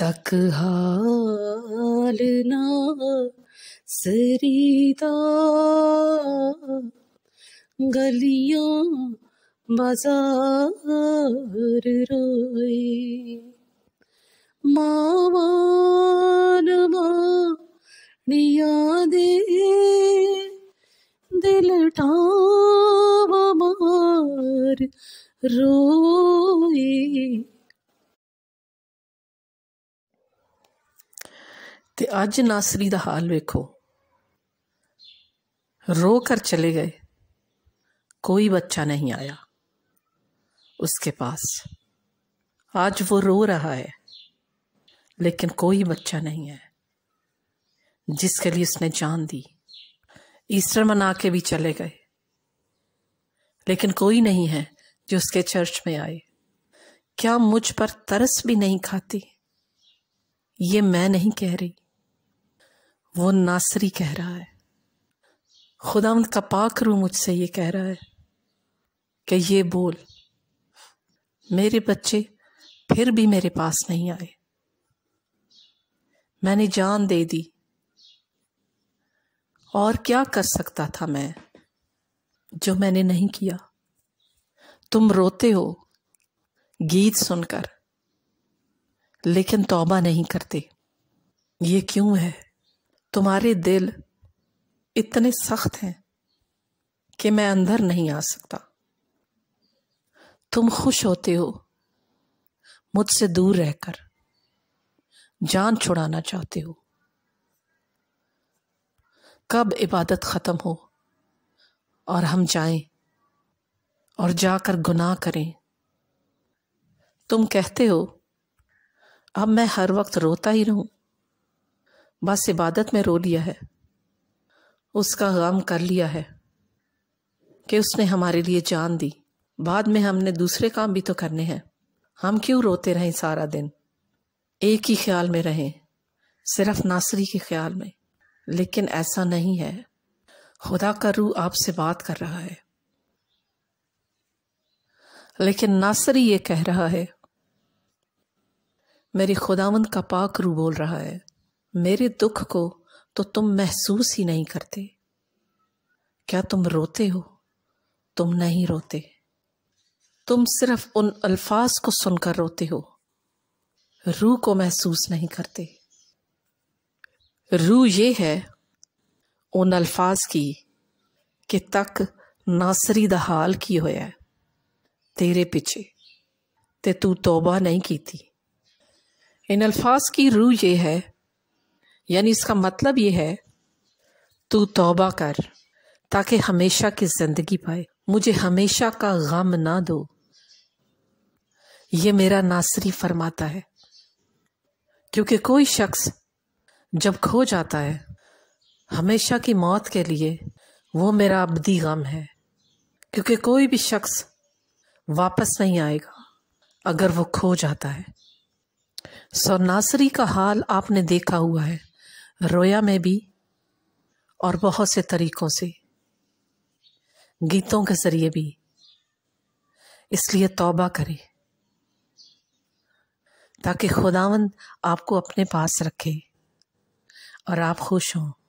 तक हालना सरीदा गलियां बाजार रोए मावान मानिया दे दिल ठाव मार रोए ਤੇ ਅੱਜ ਨਾਸਰੀ ਦਾ ਹਾਲ ਵੇਖੋ रो कर चले गए कोई बच्चा नहीं आया उसके पास आज वो रो रहा है लेकिन कोई बच्चा नहीं है जिसके लिए उसने जान दी ईस्टर मना के भी चले गए लेकिन कोई नहीं है जो उसके चर्च में आए क्या मुझ पर तरस भी नहीं खाती ये मैं नहीं कह रही वो नासरी कह रहा है खुदा का पाक रू मुझसे ये कह रहा है कि ये बोल मेरे बच्चे फिर भी मेरे पास नहीं आए मैंने जान दे दी और क्या कर सकता था मैं जो मैंने नहीं किया तुम रोते हो गीत सुनकर लेकिन तौबा नहीं करते ये क्यों है तुम्हारे दिल इतने सख्त हैं कि मैं अंदर नहीं आ सकता तुम खुश होते हो मुझसे दूर रहकर जान छुड़ाना चाहते हो कब इबादत ख़त्म हो और हम जाएं और जाकर गुनाह करें तुम कहते हो अब मैं हर वक्त रोता ही रहूं बस इबादत में रो लिया है उसका गम कर लिया है कि उसने हमारे लिए जान दी बाद में हमने दूसरे काम भी तो करने हैं हम क्यों रोते रहें सारा दिन एक ही ख्याल में रहें सिर्फ नासरी के ख्याल में लेकिन ऐसा नहीं है खुदा का रू आपसे बात कर रहा है लेकिन नासरी ये कह रहा है मेरी खुदावंद का पाक रू बोल रहा है मेरे दुख को तो तुम महसूस ही नहीं करते क्या तुम रोते हो तुम नहीं रोते तुम सिर्फ उन अल्फाज को सुनकर रोते हो रूह को महसूस नहीं करते रूह ये है उन अल्फाज की कि तक नासरी द हाल की होया है तेरे पीछे ते तू तौबा नहीं की थी इन अल्फाज की रूह ये है यानी इसका मतलब ये है तू तौबा कर ताकि हमेशा की ज़िंदगी पाए मुझे हमेशा का गम ना दो ये मेरा नासरी फरमाता है क्योंकि कोई शख्स जब खो जाता है हमेशा की मौत के लिए वो मेरा अबदी गम है क्योंकि कोई भी शख्स वापस नहीं आएगा अगर वो खो जाता है सो नासरी का हाल आपने देखा हुआ है रोया में भी और बहुत से तरीक़ों से गीतों के ज़रिए भी इसलिए तौबा करें ताकि खुदावंद आपको अपने पास रखे और आप खुश हों